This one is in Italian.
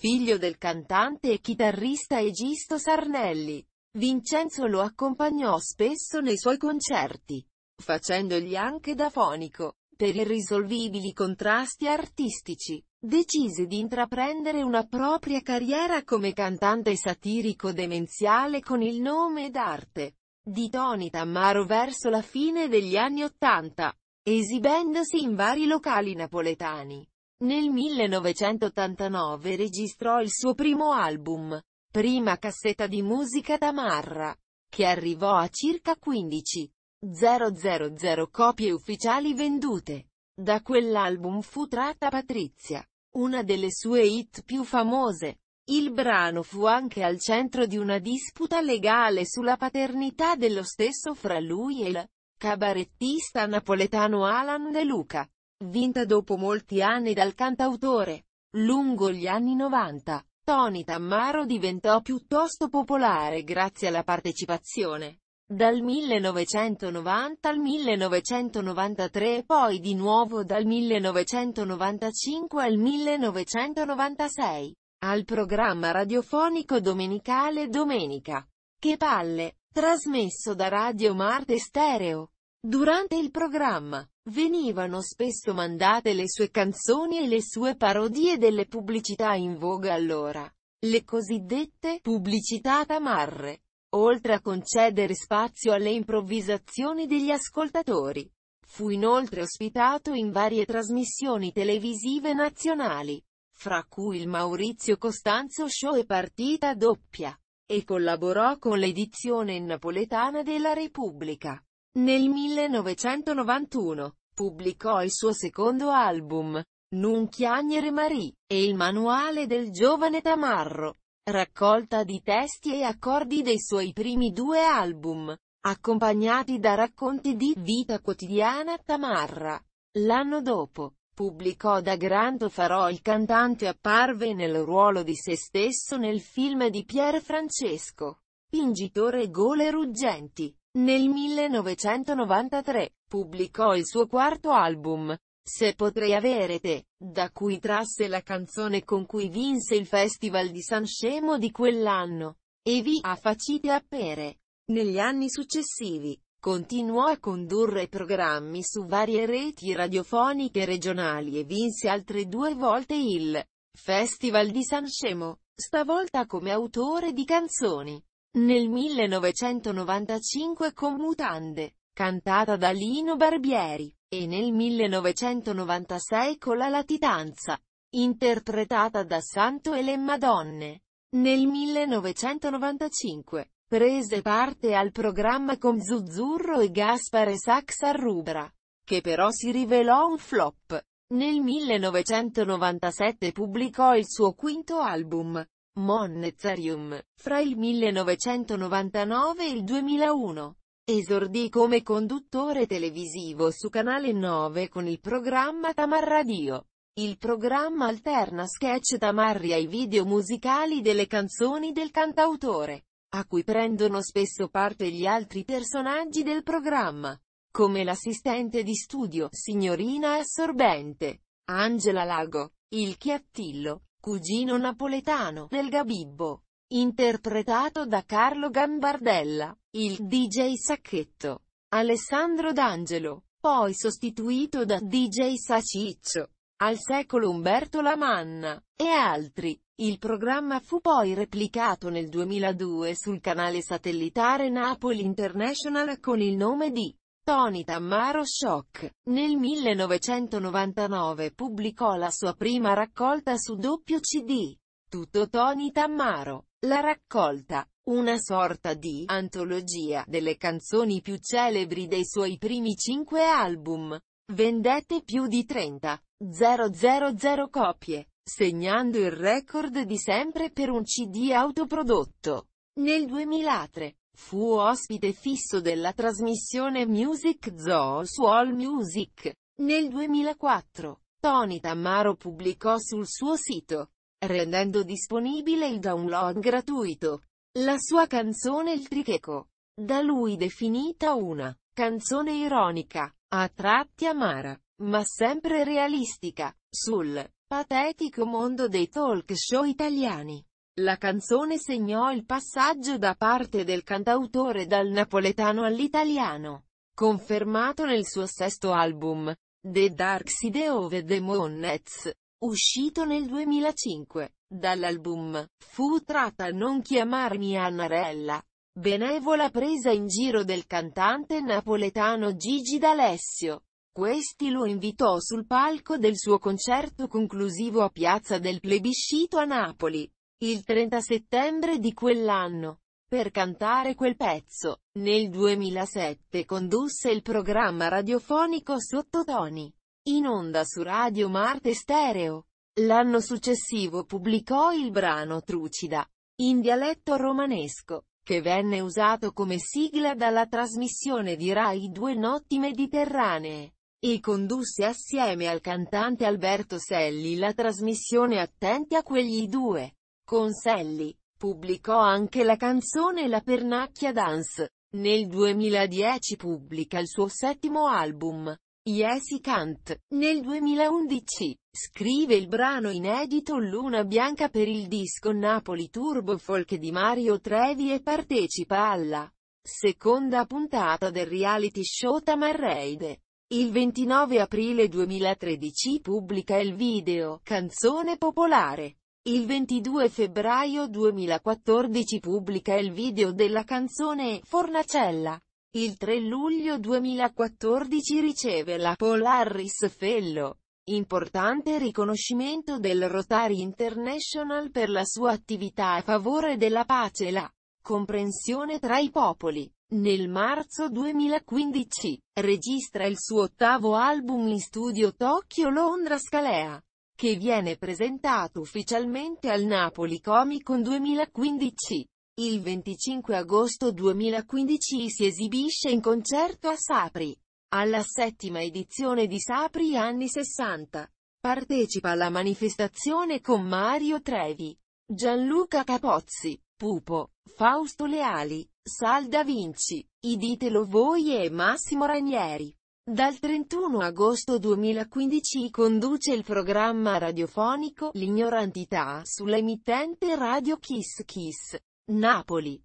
figlio del cantante e chitarrista Egisto Sarnelli. Vincenzo lo accompagnò spesso nei suoi concerti, facendogli anche da fonico. Per irrisolvibili contrasti artistici, decise di intraprendere una propria carriera come cantante satirico demenziale con il nome d'arte di Tony Tammaro verso la fine degli anni Ottanta, esibendosi in vari locali napoletani. Nel 1989 registrò il suo primo album, prima cassetta di musica tamarra, che arrivò a circa 15.000 copie ufficiali vendute. Da quell'album fu tratta Patrizia, una delle sue hit più famose. Il brano fu anche al centro di una disputa legale sulla paternità dello stesso fra lui e il cabarettista napoletano Alan De Luca vinta dopo molti anni dal cantautore. Lungo gli anni 90, Tony Tammaro diventò piuttosto popolare grazie alla partecipazione. Dal 1990 al 1993 e poi di nuovo dal 1995 al 1996, al programma radiofonico domenicale Domenica. Che palle, trasmesso da Radio Marte Stereo. Durante il programma, venivano spesso mandate le sue canzoni e le sue parodie delle pubblicità in voga allora, le cosiddette pubblicità tamarre, oltre a concedere spazio alle improvvisazioni degli ascoltatori. Fu inoltre ospitato in varie trasmissioni televisive nazionali, fra cui il Maurizio Costanzo Show e Partita Doppia, e collaborò con l'edizione napoletana della Repubblica. Nel 1991, pubblicò il suo secondo album, Non chiagnere Marie, e il manuale del giovane Tamarro, raccolta di testi e accordi dei suoi primi due album, accompagnati da racconti di vita quotidiana Tamarra. L'anno dopo, pubblicò Da Granto Farò il cantante apparve nel ruolo di se stesso nel film di Pier Francesco, Pingitore Gole Ruggenti. Nel 1993, pubblicò il suo quarto album, Se potrei avere te, da cui trasse la canzone con cui vinse il Festival di San Scemo di quell'anno, e vi ha facite appere. Negli anni successivi, continuò a condurre programmi su varie reti radiofoniche regionali e vinse altre due volte il Festival di San Scemo, stavolta come autore di canzoni. Nel 1995 con Mutande, cantata da Lino Barbieri, e nel 1996 con La latitanza, interpretata da Santo e le Madonne. Nel 1995, prese parte al programma con Zuzzurro e Gaspare Sax a Rubra, che però si rivelò un flop. Nel 1997 pubblicò il suo quinto album, Monetarium, fra il 1999 e il 2001. Esordì come conduttore televisivo su Canale 9 con il programma Tamar Radio. Il programma alterna sketch tamarri ai video musicali delle canzoni del cantautore, a cui prendono spesso parte gli altri personaggi del programma, come l'assistente di studio, signorina assorbente, Angela Lago, il chiattillo, cugino napoletano, nel Gabibbo. Interpretato da Carlo Gambardella, il DJ Sacchetto, Alessandro D'Angelo, poi sostituito da DJ Saciccio, al secolo Umberto Lamanna, e altri. Il programma fu poi replicato nel 2002 sul canale satellitare Napoli International con il nome di Tony Tammaro Shock. Nel 1999 pubblicò la sua prima raccolta su doppio CD. Tutto Tony Tammaro. La raccolta, una sorta di antologia delle canzoni più celebri dei suoi primi cinque album. Vendette più di 30.000 copie, segnando il record di sempre per un CD autoprodotto. Nel 2003, Fu ospite fisso della trasmissione Music Zoo su All Music. Nel 2004, Tony Tammaro pubblicò sul suo sito, rendendo disponibile il download gratuito, la sua canzone Il Tricheco, da lui definita una canzone ironica, a tratti amara, ma sempre realistica, sul patetico mondo dei talk show italiani. La canzone segnò il passaggio da parte del cantautore dal napoletano all'italiano, confermato nel suo sesto album, The Dark Side of the Monets, uscito nel 2005. Dall'album, fu tratta Non chiamarmi Annarella. Benevola presa in giro del cantante napoletano Gigi D'Alessio. Questi lo invitò sul palco del suo concerto conclusivo a Piazza del Plebiscito a Napoli il 30 settembre di quell'anno. Per cantare quel pezzo, nel 2007 condusse il programma radiofonico Sottotoni, in onda su Radio Marte Stereo. L'anno successivo pubblicò il brano Trucida, in dialetto romanesco, che venne usato come sigla dalla trasmissione di Rai Due Notti Mediterranee, e condusse assieme al cantante Alberto Selli la trasmissione Attenti a quegli due. Conselli. Pubblicò anche la canzone La Pernacchia Dance. Nel 2010 pubblica il suo settimo album, Yes I Can't. Nel 2011, scrive il brano inedito Luna Bianca per il disco Napoli Turbo Folk di Mario Trevi e partecipa alla seconda puntata del reality show Tamarreide. Il 29 aprile 2013 pubblica il video Canzone Popolare il 22 febbraio 2014 pubblica il video della canzone Fornacella. Il 3 luglio 2014 riceve la Paul Harris Fellow, importante riconoscimento del Rotary International per la sua attività a favore della pace e la comprensione tra i popoli. Nel marzo 2015, registra il suo ottavo album in studio Tokyo Londra Scalea che viene presentato ufficialmente al Napoli Comic Con 2015. Il 25 agosto 2015 si esibisce in concerto a Sapri. Alla settima edizione di Sapri anni 60. Partecipa alla manifestazione con Mario Trevi, Gianluca Capozzi, Pupo, Fausto Leali, Sal Da Vinci, Iditelo voi e Massimo Ranieri. Dal 31 agosto 2015 conduce il programma radiofonico L'ignorantità sull'emittente Radio Kiss Kiss, Napoli.